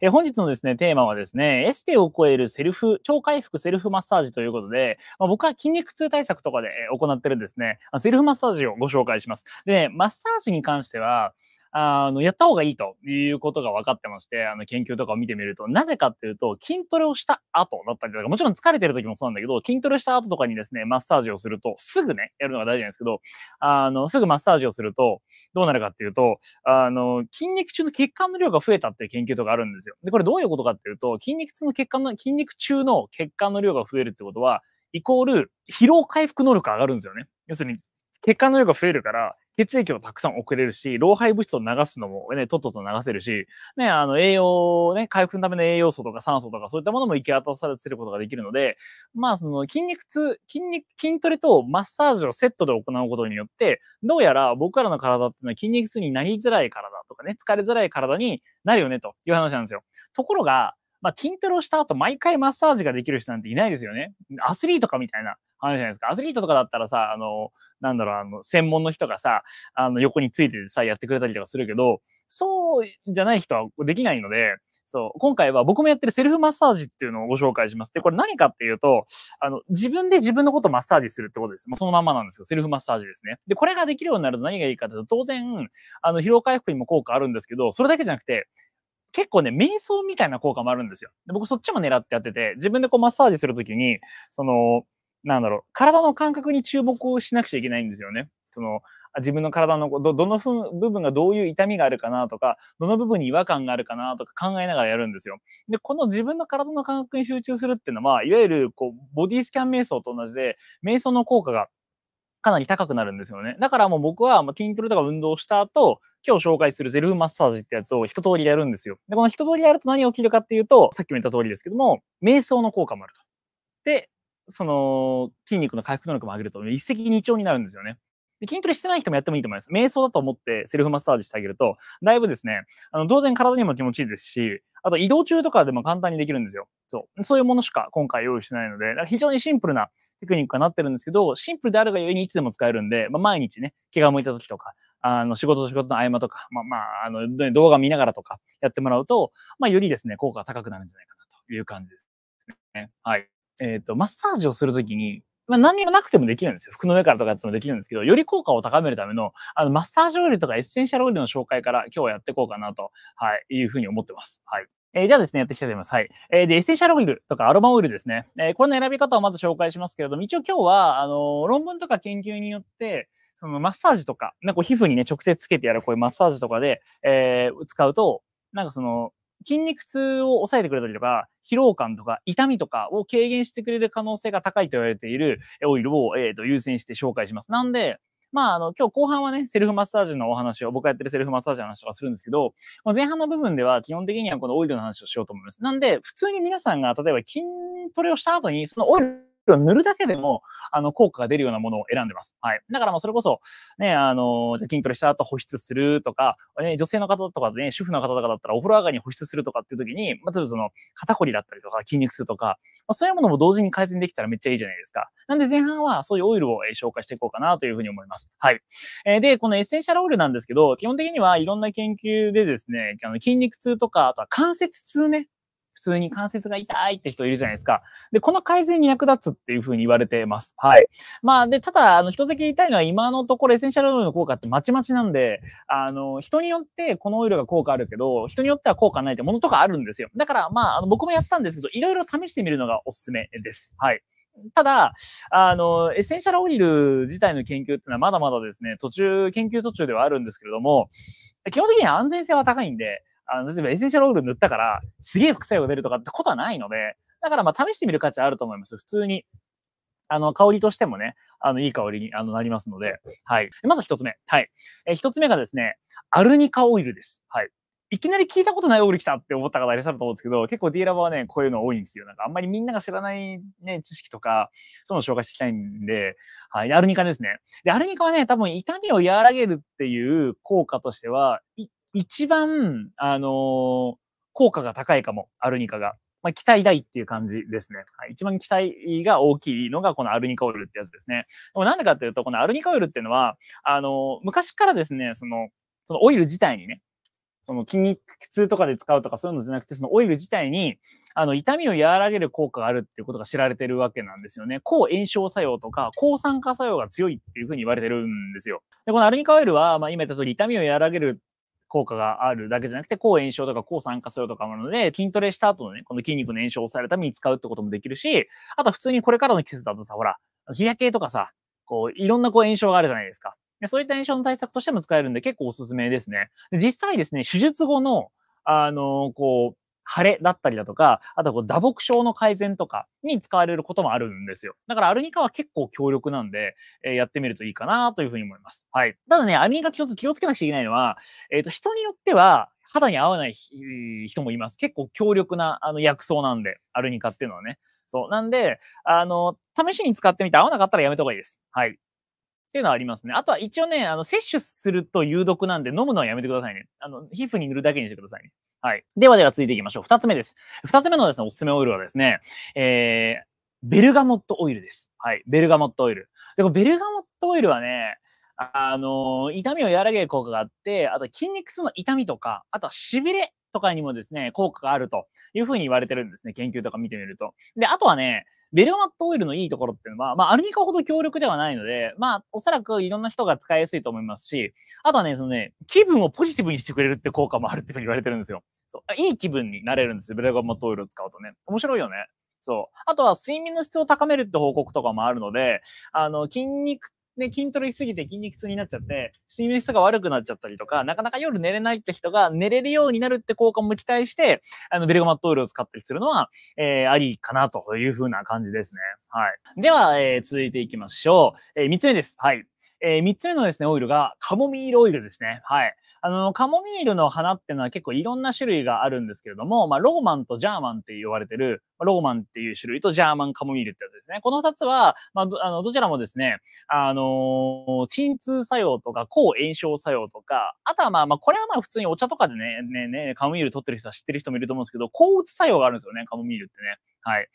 え本日のですね、テーマはですね、エステを超えるセルフ、超回復セルフマッサージということで、まあ、僕は筋肉痛対策とかで行ってるんですね、セルフマッサージをご紹介します。で、ね、マッサージに関しては、あの、やった方がいいということが分かってまして、あの、研究とかを見てみると、なぜかっていうと、筋トレをした後だったりとか、もちろん疲れてる時もそうなんだけど、筋トレした後とかにですね、マッサージをすると、すぐね、やるのが大事なんですけど、あの、すぐマッサージをすると、どうなるかっていうと、あの、筋肉中の血管の量が増えたっていう研究とかあるんですよ。で、これどういうことかっていうと、筋肉痛の血管の、筋肉中の血管の量が増えるってことは、イコール疲労回復能力上がるんですよね。要するに、血管の量が増えるから、血液をたくさん送れるし、老廃物質を流すのもね、とっとと流せるし、ね、あの、栄養、ね、回復のための栄養素とか酸素とかそういったものも行き渡させることができるので、まあ、その筋肉痛、筋肉、筋トレとマッサージをセットで行うことによって、どうやら僕らの体っていうのは筋肉痛になりづらい体とかね、疲れづらい体になるよねという話なんですよ。ところが、まあ、筋トレをした後、毎回マッサージができる人なんていないですよね。アスリートかみたいな話じゃないですか。アスリートとかだったらさ、あの、なんだろう、あの、専門の人がさ、あの、横についてさ、やってくれたりとかするけど、そうじゃない人はできないので、そう、今回は僕もやってるセルフマッサージっていうのをご紹介します。で、これ何かっていうと、あの、自分で自分のことをマッサージするってことです。もうそのまんまなんですよ。セルフマッサージですね。で、これができるようになると何がいいかというと、当然、あの、疲労回復にも効果あるんですけど、それだけじゃなくて、結構ね、瞑想みたいな効果もあるんですよ。で僕そっちも狙ってやってて、自分でこうマッサージするときに、その、なんだろう、体の感覚に注目をしなくちゃいけないんですよね。その、自分の体のどどの部分がどういう痛みがあるかなとか、どの部分に違和感があるかなとか考えながらやるんですよ。で、この自分の体の感覚に集中するっていうのは、いわゆるこうボディスキャン瞑想と同じで、瞑想の効果がかなり高くなるんですよね。だからもう僕は筋トレとか運動した後、今日紹介するセルフマッサージってやつを一通りやるんですよ。で、この一通りやると何が起きるかっていうと、さっきも言った通りですけども、瞑想の効果もあると。で、その筋肉の回復能力も上げると、一石二鳥になるんですよね。で筋トレしてない人もやってもいいと思います。瞑想だと思ってセルフマッサージしてあげると、だいぶですね、あの当然体にも気持ちいいですし、あと移動中とかでも簡単にできるんですよ。そう。そういうものしか今回用意してないので、か非常にシンプルなテクニックになってるんですけど、シンプルであるがゆえにいつでも使えるんで、まあ、毎日ね、気が向いた時とか、あの、仕事と仕事の合間とか、まあ、まあ、あの、動画見ながらとかやってもらうと、まあ、よりですね、効果が高くなるんじゃないかなという感じですね。はい。えっ、ー、と、マッサージをするときに、まあ、何にもなくてもできるんですよ。服の上からとかやってもできるんですけど、より効果を高めるための、あの、マッサージオイルとかエッセンシャルオイルの紹介から今日はやっていこうかなと、はい、いうふうに思ってます。はい。えー、じゃあですね、やっていきたいと思います。はい。えー、で、エッセンシャルオイルとかアロマオイルですね。えー、これの選び方をまず紹介しますけれども、一応今日は、あの論文とか研究によって、そのマッサージとか、なんかこう皮膚にね、直接つけてやるこういうマッサージとかで、え使うと、なんかその、筋肉痛を抑えてくれたりとか、疲労感とか痛みとかを軽減してくれる可能性が高いと言われているオイルを、えーと、優先して紹介します。なんで、まあ、あの、今日後半はね、セルフマッサージのお話を、僕がやってるセルフマッサージの話とかするんですけど、前半の部分では基本的にはこのオイルの話をしようと思います。なんで、普通に皆さんが、例えば筋トレをした後に、そのオイルを塗るだけでも、あの、効果が出るようなものを選んでます。はい。だからまあ、それこそ、ね、あの、じゃ筋トレした後保湿するとか、ね、女性の方とかでね、主婦の方とかだったらお風呂上がりに保湿するとかっていう時に、ま例えばその、肩こりだったりとか、筋肉痛とか、まあ、そういうものも同時に改善できたらめっちゃいいじゃないですか。なんで前半はそういうオイルを、え紹介していこうかなというふうに思います。はい。えー、で、このエッセンシャルオイルなんですけど、基本的にはいろんな研究でですね、あの筋肉痛とか、あとは関節痛ね、普通に関節が痛いって人いるじゃないですか。で、この改善に役立つっていうふうに言われてます。はい。まあ、で、ただ、あの、人的に痛いのは今のところエッセンシャルオイルの効果ってまちまちなんで、あの、人によってこのオイルが効果あるけど、人によっては効果ないってものとかあるんですよ。だから、まあ、あの僕もやったんですけど、いろいろ試してみるのがおすすめです。はい。ただ、あの、エッセンシャルオイル自体の研究っていうのはまだまだですね、途中、研究途中ではあるんですけれども、基本的には安全性は高いんで、あの、例えばエッセンシャルオイル塗ったから、すげえ副作用が出るとかってことはないので、だからまあ試してみる価値あると思います。普通に。あの、香りとしてもね、あの、いい香りにあのなりますので、はい。まず一つ目。はい。え一つ目がですね、アルニカオイルです。はい。いきなり聞いたことないオイル来たって思った方いらっしゃると思うんですけど、結構ディーラボはね、こういうの多いんですよ。なんかあんまりみんなが知らないね、知識とか、そういうの紹介していきたいんで、はい。アルニカですね。で、アルニカはね、多分痛みを和らげるっていう効果としては、一番、あの効果が高いかも、アルニカが。まあ、期待大っていう感じですね。はい、一番期待が大きいのがこのアルニカオイルってやつですね。でもなんでかっていうと、このアルニカオイルっていうのは、あの昔からですね、その、そのオイル自体にね、その筋肉痛とかで使うとかそういうのじゃなくて、そのオイル自体に、あの、痛みを和らげる効果があるっていうことが知られてるわけなんですよね。抗炎症作用とか、抗酸化作用が強いっていうふうに言われてるんですよ。で、このアルニカオイルは、まあ、今言った通り痛みを和らげる効果があるだけじゃなくて、抗炎症とか抗酸化作用とかもあるので、筋トレした後のね、この筋肉の炎症を抑えるために使うってこともできるし、あと普通にこれからの季節だとさ、ほら、日焼けとかさ、こう、いろんなこう炎症があるじゃないですか。そういった炎症の対策としても使えるんで、結構おすすめですね。実際ですね、手術後の、あの、こう、腫れだったりだとか、あとこう打撲症の改善とかに使われることもあるんですよ。だからアルニカは結構強力なんで、えー、やってみるといいかなというふうに思います。はい。ただね、アルニカ気を気をつけなくちゃいけないのは、えっ、ー、と、人によっては、肌に合わない人もいます。結構強力なあの薬草なんで、アルニカっていうのはね。そう。なんで、あの、試しに使ってみて合わなかったらやめた方がいいです。はい。っていうのはありますね。あとは一応ね、あの、摂取すると有毒なんで飲むのはやめてくださいね。あの、皮膚に塗るだけにしてくださいね。はい。ではでは続いていきましょう。二つ目です。二つ目のですね、おすすめオイルはですね、えー、ベルガモットオイルです。はい。ベルガモットオイル。で、ベルガモットオイルはね、あのー、痛みを和らげる効果があって、あと筋肉痛の痛みとか、あとはしびれとかにもですね、効果があるというふうに言われてるんですね。研究とか見てみると。で、あとはね、ベルマットオイルのいいところっていうのは、まあ、アルミカほど強力ではないので、まあ、おそらくいろんな人が使いやすいと思いますし、あとはね、そのね、気分をポジティブにしてくれるって効果もあるっていうふうに言われてるんですよ。そう。いい気分になれるんですよ。ベルマットオイルを使うとね。面白いよね。そう。あとは睡眠の質を高めるって報告とかもあるので、あの、筋肉で、筋トレしすぎて筋肉痛になっちゃって、睡眠質が悪くなっちゃったりとか、なかなか夜寝れないって人が寝れるようになるって効果も期待して、あの、ベルガマットオイルを使ったりするのは、えー、ありかなというふうな感じですね。はい。では、えー、続いていきましょう。えー、つ目です。はい。えー、3つ目のですね、オイルがカモミールオイルですね。はい。あの、カモミールの花っていうのは結構いろんな種類があるんですけれども、まあ、ローマンとジャーマンって言われてる、ローマンっていう種類とジャーマンカモミールってやつですね。この2つは、まあ、あのどちらもですね、あの鎮痛作用とか、抗炎症作用とか、あとはまあ、まあ、これはまあ普通にお茶とかでね、ね、ね、カモミール取ってる人は知ってる人もいると思うんですけど、抗うつ作用があるんですよね、カモミールってね。はい。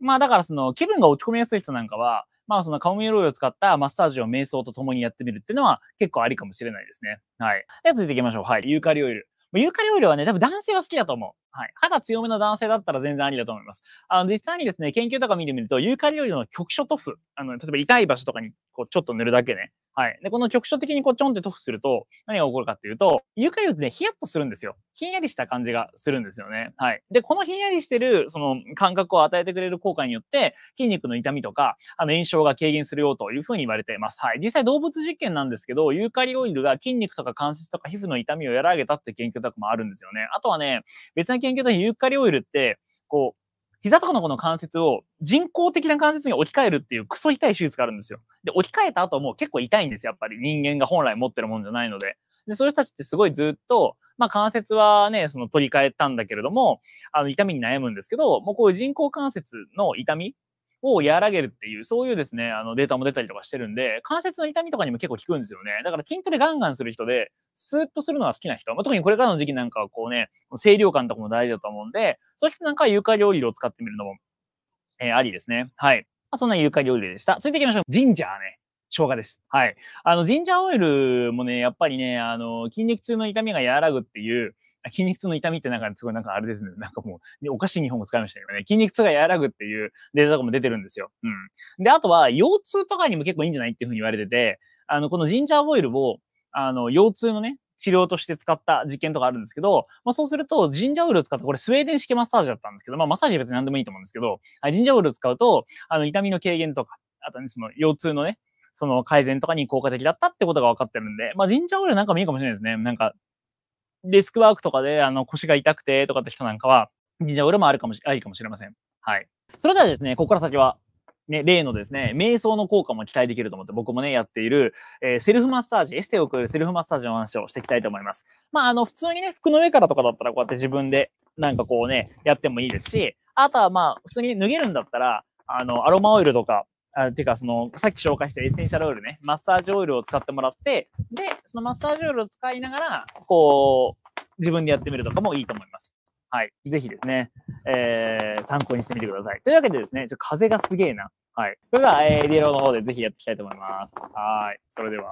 まあだからその気分が落ち込みやすい人なんかは、まあそのカモミーロイを使ったマッサージを瞑想と共にやってみるっていうのは結構ありかもしれないですね。はい。では続いていきましょう。はい。ユーカリオイル。ユーカリオイルはね、多分男性は好きだと思う。はい、肌強めの男性だったら全然ありだと思います。あの実際にですね、研究とか見てみると、ユーカリオイルの局所塗布、あの例えば痛い場所とかにこうちょっと塗るだけね。はい。で、この局所的にこうちょんって塗布すると、何が起こるかっていうと、ユーカリよりね、ヒヤッとするんですよ。ひんやりした感じがするんですよね。はい。で、このひんやりしてる、その感覚を与えてくれる効果によって、筋肉の痛みとか、あの炎症が軽減するよというふうに言われています。はい。実際動物実験なんですけど、ユーカリオイルが筋肉とか関節とか皮膚の痛みを和らげたって研究とかもあるんですよね。あとはね、別研究とユーカリオイルって、こう、膝とかのこの関節を人工的な関節に置き換えるっていうクソ痛い手術があるんですよ。で、置き換えた後も結構痛いんですよ、やっぱり。人間が本来持ってるもんじゃないので。で、そういう人たちってすごいずっと、まあ関節はね、その取り替えたんだけれども、あの痛みに悩むんですけど、もうこういう人工関節の痛みを和らげるっていう、そういうですね、あのデータも出たりとかしてるんで、関節の痛みとかにも結構効くんですよね。だから筋トレガンガンする人で、スーッとするのが好きな人、まあ、特にこれからの時期なんかはこうね、清涼感とかも大事だと思うんで、そういう人なんかは床料理を使ってみるのも、えー、ありですね。はい。まあ、そんな床料理でした。続いていきましょう。ジンジャーね。生姜です。はい。あの、ジンジャーオイルもね、やっぱりね、あの、筋肉痛の痛みが和らぐっていう、筋肉痛の痛みってなんかすごいなんかあれですね。なんかもう、おかしい日本語使いましたけどね。筋肉痛が和らぐっていうデータとかも出てるんですよ。うん。で、あとは、腰痛とかにも結構いいんじゃないっていうふうに言われてて、あの、このジンジャーオイルを、あの、腰痛のね、治療として使った実験とかあるんですけど、まあ、そうすると、ジンジャーオイルを使って、これスウェーデン式マッサージだったんですけど、まあ、マッサージは別に何でもいいと思うんですけど、ジンジャーオイルを使うと、あの、痛みの軽減とか、あとね、その腰痛のね、その改善とかに効果的だったってことが分かってるんで、まあ、ジンジャーオイルなんかもいいかもしれないですね。なんか、デスクワークとかであの腰が痛くてとかって人なんかは、じゃ、オルもあるかもしありかもしれません。はい。それではですね、ここから先は、ね、例のですね、瞑想の効果も期待できると思って、僕もね、やっている、えー、セルフマッサージ、エステを送るセルフマッサージの話をしていきたいと思います。まあ、あの、普通にね、服の上からとかだったら、こうやって自分で、なんかこうね、やってもいいですし、あとはまあ、普通に脱げるんだったら、あの、アロマオイルとか、あてかその、さっき紹介したエッセンシャルオイルね、マッサージオイルを使ってもらって、で、そのマッサージオイルを使いながら、こう、自分でやってみるとかもいいと思います。はい。ぜひですね、えー、参考にしてみてください。というわけでですね、ちょ風がすげえな。はい。それでは、えー、リエローの方でぜひやっていきたいと思います。はい。それでは。